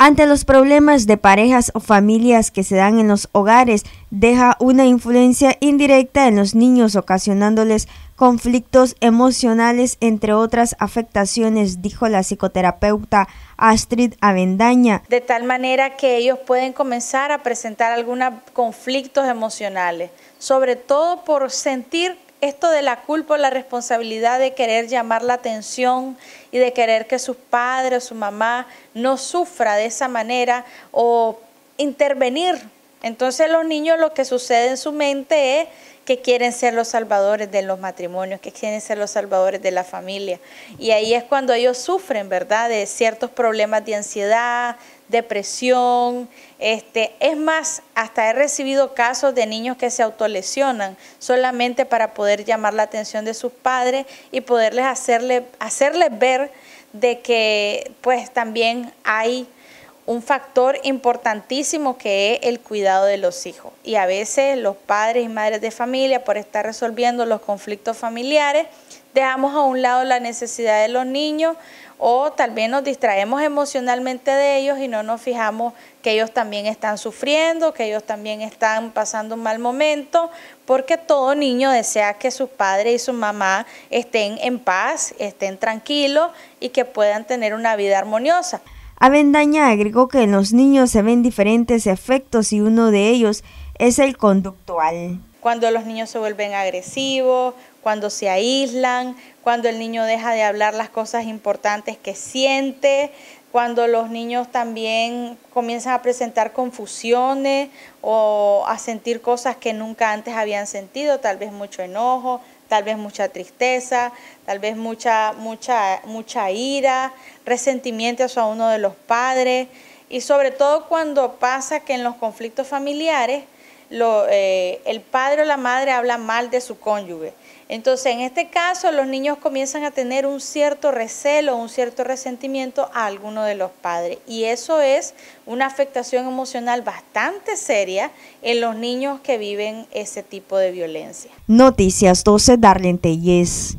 Ante los problemas de parejas o familias que se dan en los hogares, deja una influencia indirecta en los niños, ocasionándoles conflictos emocionales, entre otras afectaciones, dijo la psicoterapeuta Astrid Avendaña. De tal manera que ellos pueden comenzar a presentar algunos conflictos emocionales, sobre todo por sentir esto de la culpa, o la responsabilidad de querer llamar la atención y de querer que sus padres o su mamá no sufra de esa manera o intervenir entonces los niños lo que sucede en su mente es que quieren ser los salvadores de los matrimonios, que quieren ser los salvadores de la familia. Y ahí es cuando ellos sufren, ¿verdad? De ciertos problemas de ansiedad, depresión. Este, es más, hasta he recibido casos de niños que se autolesionan solamente para poder llamar la atención de sus padres y poderles hacerle, hacerles ver de que pues también hay un factor importantísimo que es el cuidado de los hijos. Y a veces los padres y madres de familia, por estar resolviendo los conflictos familiares, dejamos a un lado la necesidad de los niños o tal vez nos distraemos emocionalmente de ellos y no nos fijamos que ellos también están sufriendo, que ellos también están pasando un mal momento, porque todo niño desea que sus padres y su mamá estén en paz, estén tranquilos y que puedan tener una vida armoniosa. Avendaña agregó que en los niños se ven diferentes efectos y uno de ellos es el conductual. Cuando los niños se vuelven agresivos, cuando se aíslan, cuando el niño deja de hablar las cosas importantes que siente, cuando los niños también comienzan a presentar confusiones o a sentir cosas que nunca antes habían sentido, tal vez mucho enojo, tal vez mucha tristeza, tal vez mucha, mucha, mucha ira, resentimiento a uno de los padres y sobre todo cuando pasa que en los conflictos familiares eh, el padre o la madre habla mal de su cónyuge. Entonces, en este caso, los niños comienzan a tener un cierto recelo, un cierto resentimiento a alguno de los padres. Y eso es una afectación emocional bastante seria en los niños que viven ese tipo de violencia. Noticias 12, Darlene Tellez.